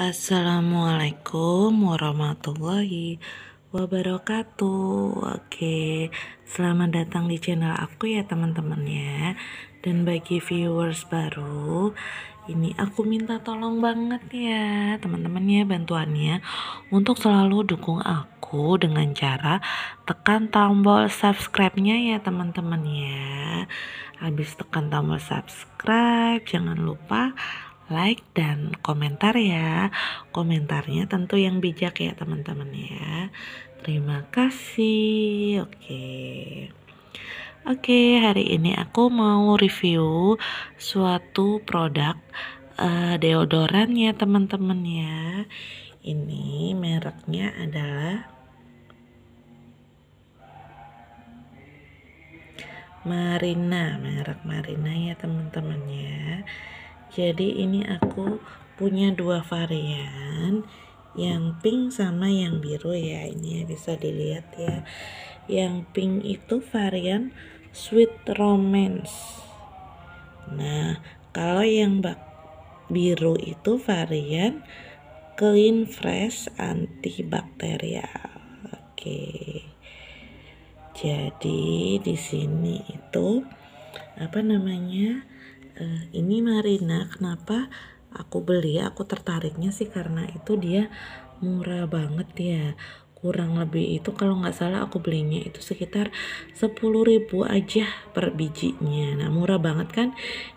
Assalamualaikum warahmatullahi wabarakatuh Oke selamat datang di channel aku ya teman-teman ya Dan bagi viewers baru ini aku minta tolong banget ya teman-teman ya bantuannya Untuk selalu dukung aku dengan cara tekan tombol subscribe-nya ya teman-teman ya Habis tekan tombol subscribe jangan lupa like dan komentar ya. Komentarnya tentu yang bijak ya teman-teman ya. Terima kasih. Oke. Oke, hari ini aku mau review suatu produk uh, deodoran ya teman-teman ya. Ini mereknya adalah Marina, merek Marina ya teman-teman ya jadi ini aku punya dua varian yang pink sama yang biru ya ini ya, bisa dilihat ya yang pink itu varian sweet romance nah kalau yang bak biru itu varian clean fresh antibakterial oke jadi di sini itu apa namanya uh, ini Marina kenapa aku beli aku tertariknya sih karena itu dia murah banget ya kurang lebih itu kalau nggak salah aku belinya itu sekitar 10.000 aja per bijinya nah murah banget kan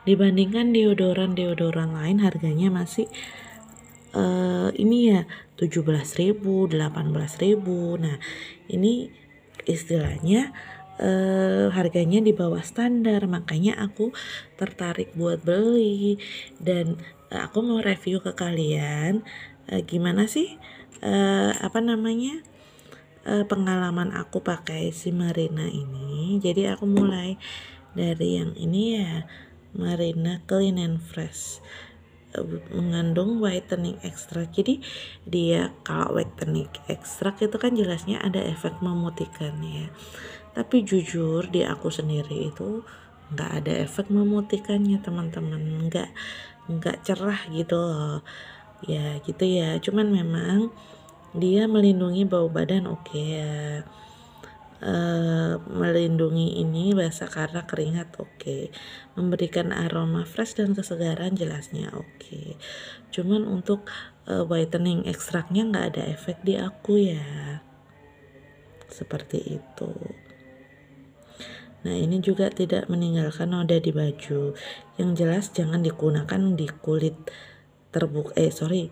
dibandingkan deodoran-deodoran lain harganya masih uh, ini ya 17.000 18.000 nah ini istilahnya uh, harganya di bawah standar makanya aku tertarik buat beli dan uh, aku mau review ke kalian uh, gimana sih uh, apa namanya uh, pengalaman aku pakai si Marina ini jadi aku mulai dari yang ini ya Marina Clean and Fresh mengandung whitening ekstrak jadi dia kalau whitening ekstrak itu kan jelasnya ada efek memutihkan ya tapi jujur di aku sendiri itu nggak ada efek memutihkannya teman-teman nggak nggak cerah gitu loh ya gitu ya cuman memang dia melindungi bau badan oke okay ya Uh, melindungi ini basah karena keringat oke okay. memberikan aroma fresh dan kesegaran jelasnya oke okay. cuman untuk uh, whitening ekstraknya nggak ada efek di aku ya seperti itu Nah, ini juga tidak meninggalkan noda di baju. Yang jelas jangan digunakan di kulit terbuka eh sorry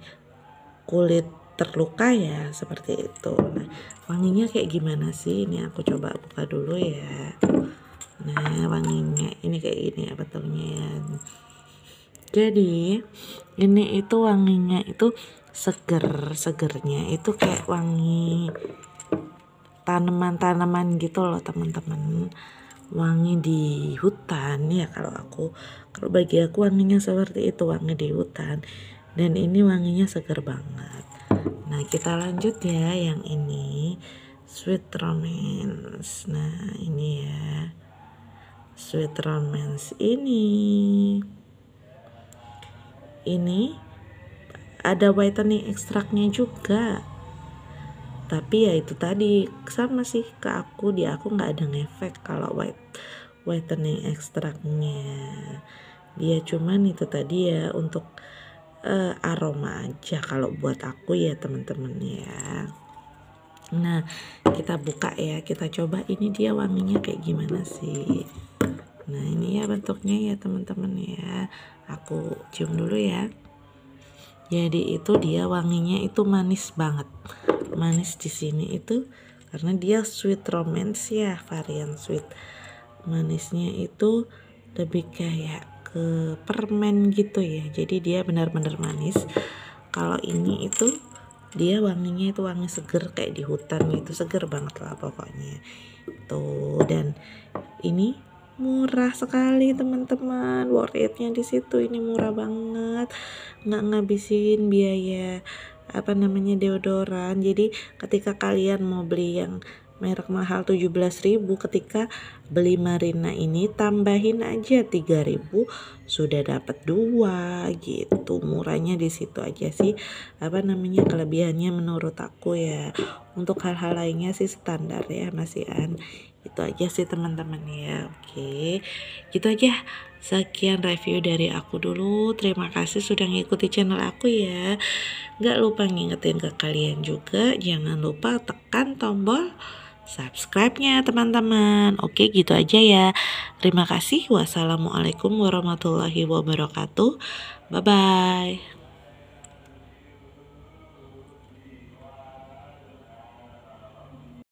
kulit terluka ya seperti itu. Nah, wanginya kayak gimana sih? Ini aku coba buka dulu ya. Nah, wanginya ini kayak gini ya betulnya. Jadi, ini itu wanginya itu seger, segernya itu kayak wangi tanaman-tanaman gitu loh, teman-teman wangi di hutan ya kalau aku kalau bagi aku wanginya seperti itu wangi di hutan dan ini wanginya segar banget nah kita lanjut ya yang ini sweet romance nah ini ya sweet romance ini ini ada whitening ekstraknya juga tapi ya itu tadi sama sih ke aku di aku nggak ada ngefek kalau white whitening ekstraknya dia cuman itu tadi ya untuk uh, aroma aja kalau buat aku ya teman-teman ya nah kita buka ya kita coba ini dia wanginya kayak gimana sih nah ini ya bentuknya ya teman-teman ya aku cium dulu ya jadi itu dia wanginya itu manis banget manis di sini itu karena dia sweet romance ya varian sweet manisnya itu lebih kayak ke permen gitu ya jadi dia benar-benar manis kalau ini itu dia wanginya itu wangi seger kayak di hutan gitu seger banget lah pokoknya tuh dan ini murah sekali teman-teman worth it-nya di situ ini murah banget nggak ngabisin biaya apa namanya deodoran jadi ketika kalian mau beli yang merek mahal 17.000 ketika beli Marina ini tambahin aja 3.000 sudah dapat dua gitu murahnya di situ aja sih apa namanya kelebihannya menurut aku ya untuk hal-hal lainnya sih standar ya masih an itu aja sih teman-teman ya oke gitu aja sekian review dari aku dulu terima kasih sudah ngikuti channel aku ya nggak lupa ngingetin ke kalian juga jangan lupa tekan tombol subscribe-nya teman-teman. Oke gitu aja ya. Terima kasih. Wassalamualaikum warahmatullahi wabarakatuh. Bye-bye.